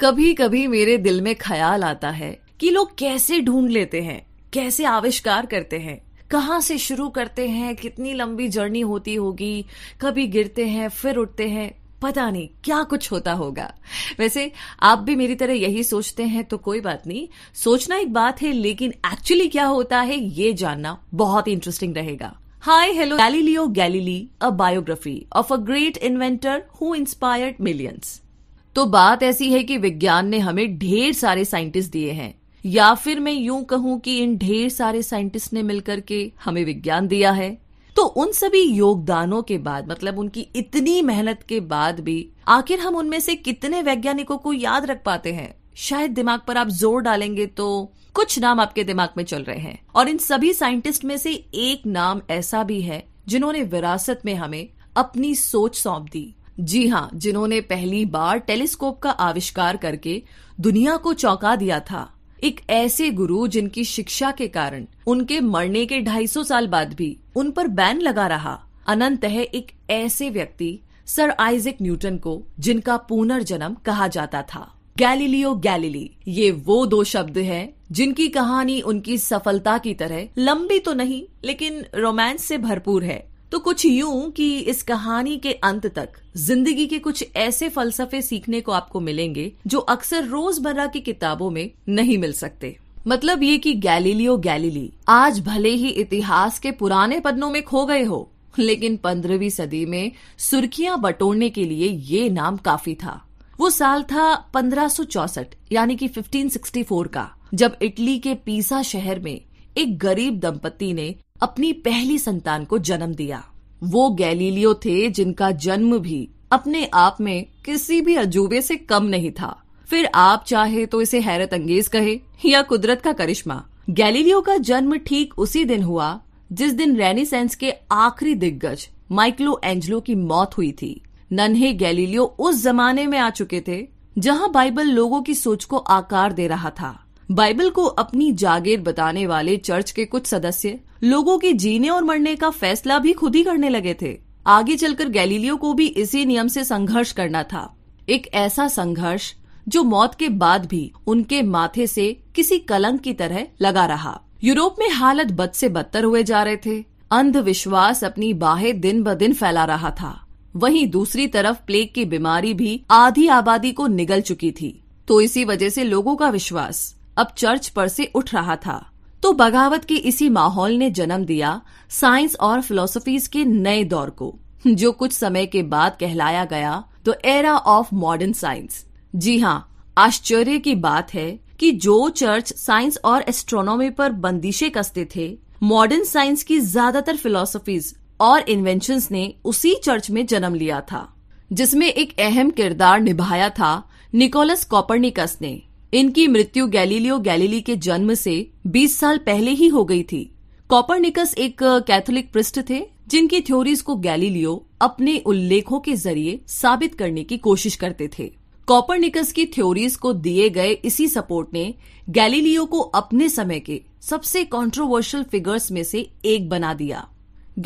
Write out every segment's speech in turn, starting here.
कभी कभी मेरे दिल में ख्याल आता है कि लोग कैसे ढूंढ लेते हैं कैसे आविष्कार करते हैं कहाँ से शुरू करते हैं कितनी लंबी जर्नी होती होगी कभी गिरते हैं फिर उठते हैं पता नहीं क्या कुछ होता होगा वैसे आप भी मेरी तरह यही सोचते हैं तो कोई बात नहीं सोचना एक बात है लेकिन एक्चुअली क्या होता है ये जानना बहुत ही इंटरेस्टिंग रहेगा Hi, hello Galileo Galilei a biography of a great inventor who inspired millions तो बात ऐसी है कि विज्ञान ने हमें ढेर सारे साइंटिस्ट दिए हैं या फिर मैं यूं कहूं कि इन ढेर सारे साइंटिस्ट ने मिलकर के हमें विज्ञान दिया है तो उन सभी योगदानों के बाद मतलब उनकी इतनी मेहनत के बाद भी आखिर हम उनमें से कितने वैज्ञानिकों को याद रख पाते हैं शायद दिमाग पर आप जोर डालेंगे तो कुछ नाम आपके दिमाग में चल रहे हैं और इन सभी साइंटिस्ट में से एक नाम ऐसा भी है जिन्होंने विरासत में हमें अपनी सोच सौंप दी जी हाँ जिन्होंने पहली बार टेलीस्कोप का आविष्कार करके दुनिया को चौंका दिया था एक ऐसे गुरु जिनकी शिक्षा के कारण उनके मरने के 250 साल बाद भी उन पर बैन लगा रहा अनंत है एक ऐसे व्यक्ति सर आइजक न्यूटन को जिनका पुनर्जन्म कहा जाता था गैलीलियो गैलीली ये वो दो शब्द हैं जिनकी कहानी उनकी सफलता की तरह लंबी तो नहीं लेकिन रोमांस से भरपूर है तो कुछ यूं कि इस कहानी के अंत तक जिंदगी के कुछ ऐसे फलसफे सीखने को आपको मिलेंगे जो अक्सर रोजमर्रा की किताबों में नहीं मिल सकते मतलब ये कि गैलीलियो गैलीली आज भले ही इतिहास के पुराने पन्नों में खो गए हो लेकिन पंद्रहवीं सदी में सुर्खियां बटोरने के लिए ये नाम काफी था वो साल था 1564 यानी कि 1564 का जब इटली के पीसा शहर में एक गरीब दंपति ने अपनी पहली संतान को जन्म दिया वो गैलीलियो थे जिनका जन्म भी अपने आप में किसी भी अजूबे से कम नहीं था फिर आप चाहे तो इसे हैरत अंगेज कहे या कुदरत का करिश्मा गैलीलियो का जन्म ठीक उसी दिन हुआ जिस दिन रेनिसेंस के आखिरी दिग्गज माइकलो एंजलो की मौत हुई थी नन्हे गैलीलियो उस जमाने में आ चुके थे जहां बाइबल लोगों की सोच को आकार दे रहा था बाइबल को अपनी जागीर बताने वाले चर्च के कुछ सदस्य लोगों के जीने और मरने का फैसला भी खुद ही करने लगे थे आगे चलकर गैलीलियो को भी इसी नियम से संघर्ष करना था एक ऐसा संघर्ष जो मौत के बाद भी उनके माथे से किसी कलंक की तरह लगा रहा यूरोप में हालत बद से बदतर हुए जा रहे थे अंधविश्वास अपनी बाहें दिन ब दिन फैला रहा था वहीं दूसरी तरफ प्लेग की बीमारी भी आधी आबादी को निगल चुकी थी तो इसी वजह से लोगों का विश्वास अब चर्च पर से उठ रहा था तो बगावत के इसी माहौल ने जन्म दिया साइंस और फिलोसफीज के नए दौर को जो कुछ समय के बाद कहलाया गया the era of modern science जी हाँ आश्चर्य की बात है कि जो चर्च साइंस और एस्ट्रोनॉमी पर बंदिशें कसते थे मॉडर्न साइंस की ज्यादातर फिलोसफीज और इन्वेंशन ने उसी चर्च में जन्म लिया था जिसमें एक अहम किरदार निभाया था निकोलस कॉपरनिकस ने इनकी मृत्यु गैलीलियो गैलीली के जन्म से 20 साल पहले ही हो गई थी कॉपरनिकस एक कैथोलिक पृष्ठ थे जिनकी थ्योरीज को गैलीलियो अपने उल्लेखों के जरिए साबित करने की कोशिश करते थे कॉपरनिकस की थ्योरीज को दिए गए इसी सपोर्ट ने गैलीलियो को अपने समय के सबसे कंट्रोवर्शियल फिगर्स में से एक बना दिया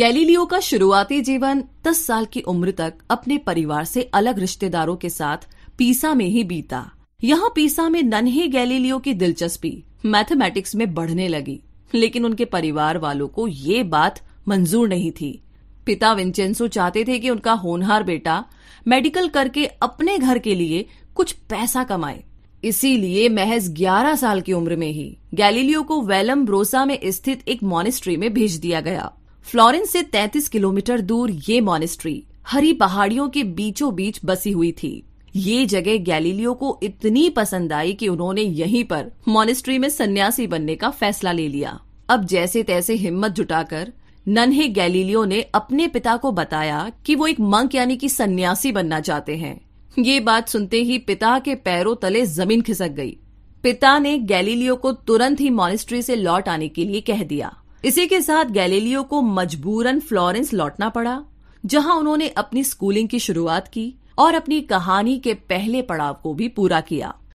गैलीलियो का शुरुआती जीवन 10 साल की उम्र तक अपने परिवार से अलग रिश्तेदारों के साथ पीसा में ही बीता यहाँ पीसा में नन्हे गैलीलियो की दिलचस्पी मैथमेटिक्स में बढ़ने लगी लेकिन उनके परिवार वालों को ये बात मंजूर नहीं थी पिता विंचेंसो चाहते थे कि उनका होनहार बेटा मेडिकल करके अपने घर के लिए कुछ पैसा कमाए इसीलिए महज 11 साल की उम्र में ही गैलीलियो को वेलम ब्रोसा में स्थित एक मॉनेस्ट्री में भेज दिया गया फ्लोरेंस से 33 किलोमीटर दूर ये मॉनेस्ट्री हरी पहाड़ियों के बीचों बीच बसी हुई थी ये जगह गैलीलियो को इतनी पसंद आई कि उन्होंने यहीं पर मोनिस्ट्री में सन्यासी बनने का फैसला ले लिया अब जैसे तैसे हिम्मत जुटाकर नन्हे गैलीलियो ने अपने पिता को बताया कि वो एक मंक यानी कि सन्यासी बनना चाहते हैं ये बात सुनते ही पिता के पैरों तले जमीन खिसक गई पिता ने गैलीलियो को तुरंत ही मॉनिस्ट्री से लौट आने के लिए कह दिया इसी के साथ गैलीलियो को मजबूरन फ्लोरेंस लौटना पड़ा जहां उन्होंने अपनी स्कूलिंग की शुरुआत की और अपनी कहानी के पहले पड़ाव को भी पूरा किया